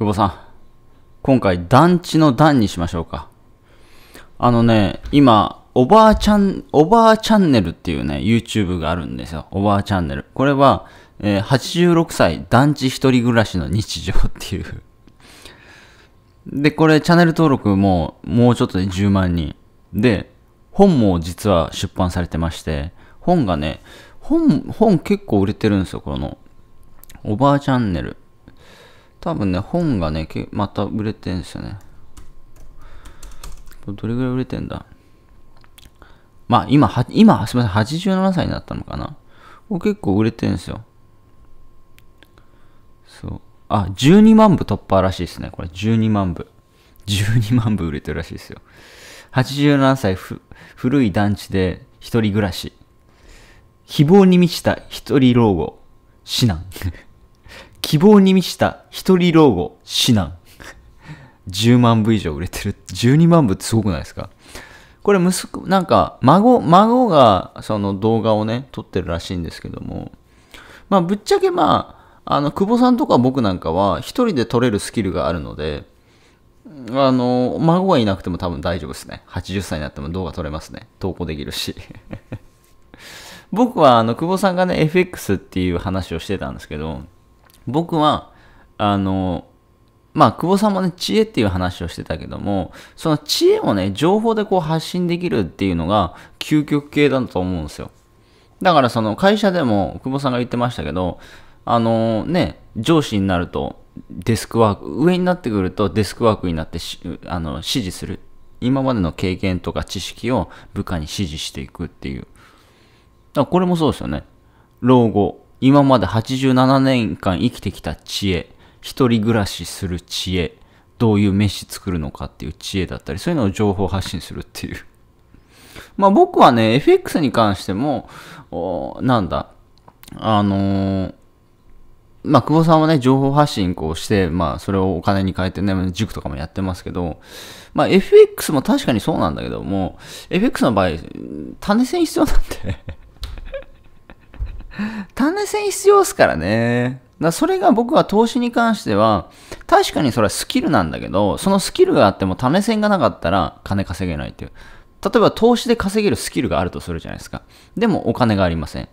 久保さん。今回、団地の団にしましょうか。あのね、今、おばあちゃん、おばあチャンネルっていうね、YouTube があるんですよ。おばあチャンネル。これは、えー、86歳団地一人暮らしの日常っていうで、これチャンネル登録ももうちょっとで10万人。で、本も実は出版されてまして、本がね、本、本結構売れてるんですよ、この。おばあチャンネル。多分ね、本がね、また売れてんですよね。どれぐらい売れてんだまあ今、今、すみません、87歳になったのかな。これ結構売れてるんですよ。そう。あ、12万部突破らしいですね。これ12万部。12万部売れてるらしいですよ。87歳ふ、古い団地で一人暮らし。希望に満ちた一人老後。死難。希望に満ちた一人老後、指南。10 万部以上売れてる。12万部ってすごくないですかこれ息子、なんか、孫、孫がその動画をね、撮ってるらしいんですけども、まあ、ぶっちゃけまあ、あの、久保さんとか僕なんかは、一人で撮れるスキルがあるので、あの、孫がいなくても多分大丈夫ですね。80歳になっても動画撮れますね。投稿できるし。僕は、あの、久保さんがね、FX っていう話をしてたんですけど、僕は、あの、まあ、久保さんもね、知恵っていう話をしてたけども、その知恵をね、情報でこう発信できるっていうのが究極系だと思うんですよ。だからその会社でも久保さんが言ってましたけど、あのね、上司になるとデスクワーク、上になってくるとデスクワークになってあの指示する。今までの経験とか知識を部下に指示していくっていう。だからこれもそうですよね。老後、今まで87年間生きてきた知恵、一人暮らしする知恵、どういう飯作るのかっていう知恵だったり、そういうのを情報発信するっていう。まあ僕はね、FX に関しても、なんだ、あのー、まあ、久保さんはね、情報発信こうして、まあ、それをお金に変えてね、塾とかもやってますけど、まあ、FX も確かにそうなんだけども、FX の場合、種銭必要なんで種銭必要ですからね。だそれが僕は投資に関しては、確かにそれはスキルなんだけど、そのスキルがあっても種銭がなかったら金稼げないっていう。例えば投資で稼げるスキルがあるとするじゃないですか。でもお金がありません。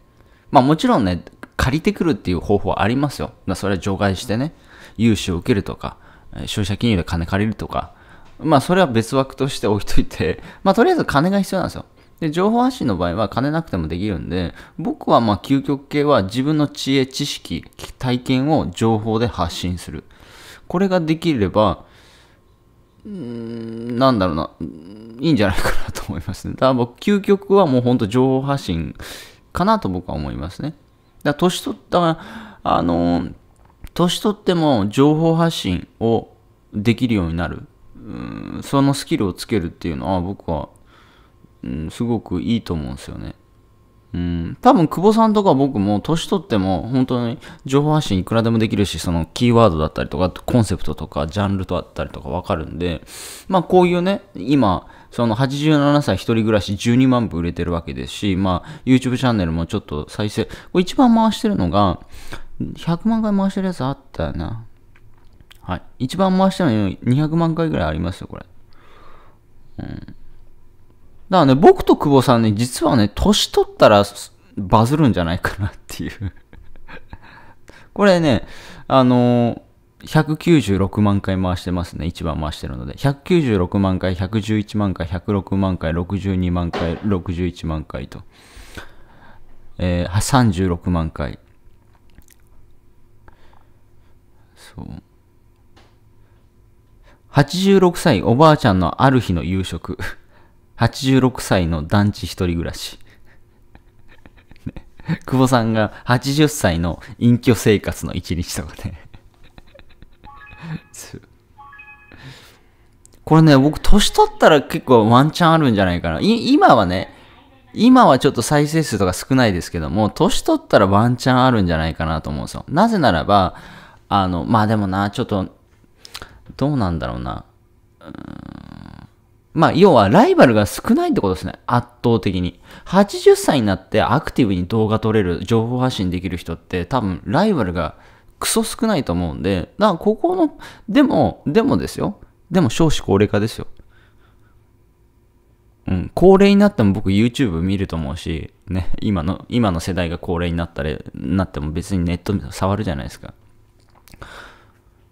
まあもちろんね、借りてくるっていう方法はありますよ。だそれは除外してね、融資を受けるとか、消費者金融で金借りるとか、まあそれは別枠として置いといて、まあとりあえず金が必要なんですよ。で、情報発信の場合は金なくてもできるんで、僕はまあ究極系は自分の知恵、知識、体験を情報で発信する。これができれば、うーんなんだろうな、いいんじゃないかなと思いますね。だから僕、究極はもうほんと情報発信かなと僕は思いますね。だから年取った、あの年取っても情報発信をできるようになる。うんそのスキルをつけるっていうのは僕はうん、すごくいいと思うんですよね。うん、多分久保さんとか僕も年取っても本当に情報発信いくらでもできるしそのキーワードだったりとかコンセプトとかジャンルとあったりとか分かるんでまあこういうね今その87歳1人暮らし12万部売れてるわけですしまあ YouTube チャンネルもちょっと再生これ一番回してるのが100万回回してるやつあったよなはい一番回してるの200万回ぐらいありますよこれうんだからね、僕と久保さんね、実はね、年取ったらバズるんじゃないかなっていう これね、あの196万回回してますね。一番回してるので。196万回、111万回、106万回、62万回、61万回と。えー、36万回。そう。86歳おばあちゃんのある日の夕食86歳の団地一人暮らし。久保さんが80歳の隠居生活の一日とかね これね、僕、年取ったら結構ワンチャンあるんじゃないかな。今はね、今はちょっと再生数とか少ないですけども、年取ったらワンチャンあるんじゃないかなと思うんですよ。なぜならば、あの、まあでもな、ちょっと、どうなんだろうな。うまあ、要はライバルが少ないってことですね。圧倒的に。80歳になってアクティブに動画撮れる、情報発信できる人って多分ライバルがクソ少ないと思うんで、だからここの、でも、でもですよ。でも少子高齢化ですよ。うん、高齢になっても僕 YouTube 見ると思うし、ね、今の、今の世代が高齢になったら、なっても別にネット触るじゃないですか。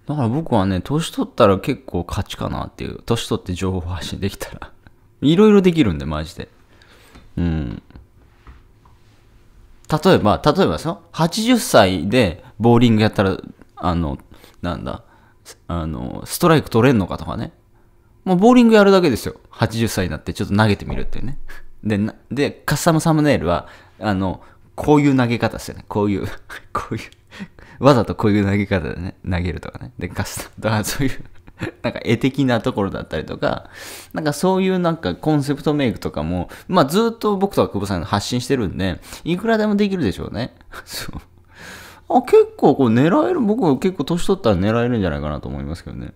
だから僕はね、年取ったら結構勝ちかなっていう。年取って情報発信できたら いろいろできるんで、マジで。うん。例えば、例えばですよ。80歳でボーリングやったら、あの、なんだ、あの、ストライク取れんのかとかね。もうボーリングやるだけですよ。80歳になってちょっと投げてみるっていうね。で、で、カスタムサムネイルは、あの、こういう投げ方ですよね。こういう こういうわざとこういう投げ方でね、投げるとかね。で、ガスだとか、そういう なんか絵的なところだったりとか、なんかそういうなんかコンセプトメイクとかも、まあずっと僕とか久保さんが発信してるんで、いくらでもできるでしょうね。そう。あ結構こう狙える、僕は結構年取ったら狙えるんじゃないかなと思いますけどね。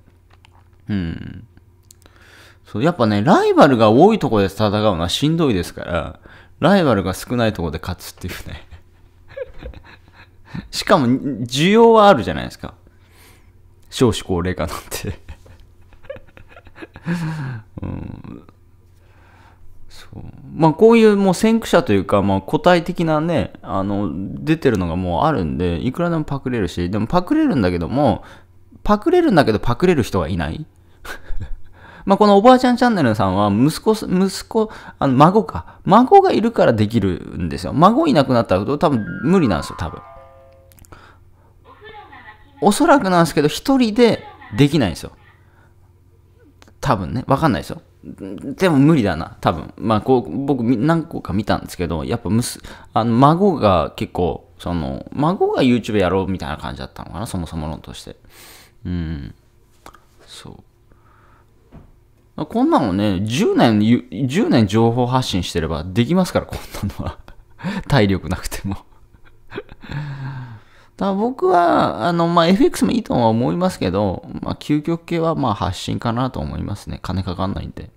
うん。そう、やっぱね、ライバルが多いところで戦うのはしんどいですから、ライバルが少ないところで勝つっていうね。しかも、需要はあるじゃないですか。少子高齢化なんて うん。そう。まあ、こういうもう先駆者というか、まあ、個体的なね、あの、出てるのがもうあるんで、いくらでもパクれるし、でもパクれるんだけども、パクれるんだけどパクれる人はいない。まあこのおばあちゃんチャンネルさんは息子、息子、あの孫か。孫がいるからできるんですよ。孫いなくなったら多分無理なんですよ、多分。おそらくなんですけど、一人でできないんですよ。多分ね、わかんないですよ。でも無理だな、多分。まあ、こう、僕何個か見たんですけど、やっぱむす、あの、孫が結構、その、孫が YouTube やろうみたいな感じだったのかな、そもそも論として。うん。そう。こんなのね、10年、10年情報発信してればできますから、こんなのは。体力なくてもだ僕は、あの、まあ、FX もいいとは思いますけど、まあ、究極系はまあ発信かなと思いますね。金かかんないんで。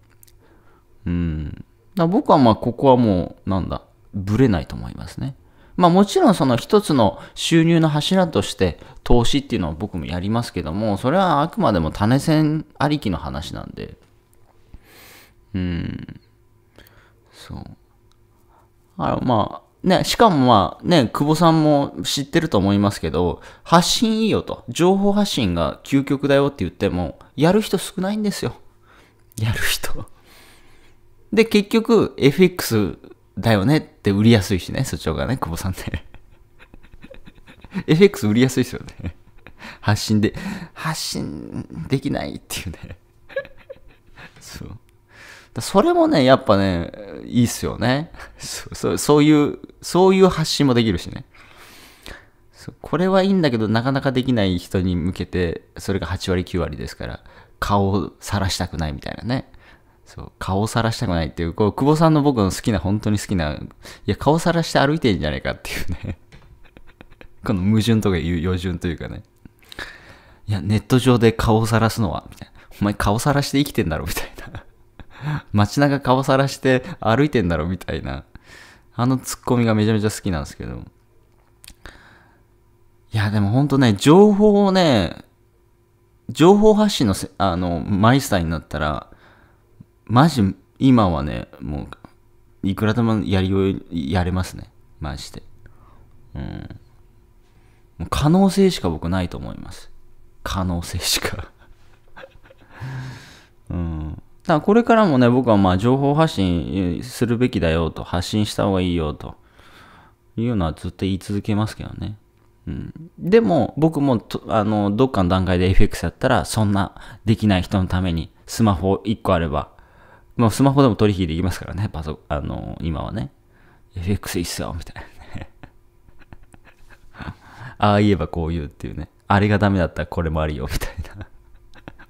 うん。だ僕はまあ、ここはもう、なんだ、ぶれないと思いますね。まあもちろんその一つの収入の柱として投資っていうのは僕もやりますけども、それはあくまでも種銭ありきの話なんで。うん。そう。あまあ、ね、しかもまあね、久保さんも知ってると思いますけど、発信いいよと。情報発信が究極だよって言っても、やる人少ないんですよ。やる人。で、結局、FX だよねって売りやすいしね、所長がね、久保さんって。FX 売りやすいですよね。発信で、発信できないっていうね。そう。それもね、やっぱね、いいっすよね。そそういう、そういう発信もできるしね。これはいいんだけど、なかなかできない人に向けて、それが8割9割ですから、顔を晒したくないみたいなね。そう、顔を晒したくないっていう、こう、久保さんの僕の好きな、本当に好きな、いや、顔晒して歩いてんじゃねえかっていうね。この矛盾とか余順というかね。いや、ネット上で顔を晒すのは、みたいな。お前顔晒して生きてんだろ、みたいな。街中顔さらして歩いてんだろみたいな。あのツッコミがめちゃめちゃ好きなんですけど。いや、でもほんとね、情報をね、情報発信のせ、あの、マイスターになったら、マジ、今はね、もう、いくらでもやりよやれますね。マジで。うん。もう可能性しか僕ないと思います。可能性しかだからこれからもね、僕はまあ情報発信するべきだよと、発信した方がいいよというのはずっと言い続けますけどね。うん、でも僕もあのどっかの段階で FX やったらそんなできない人のためにスマホ1個あれば、もうスマホでも取引できますからねパソあの今はね FX いいっすよみたいなね ああ言えばこう言うっていうねあれがダメだったらこれもあるよみたいな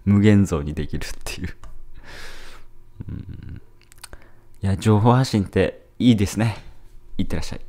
無限像にできるっていういや情報発信っていいですねいってらっしゃい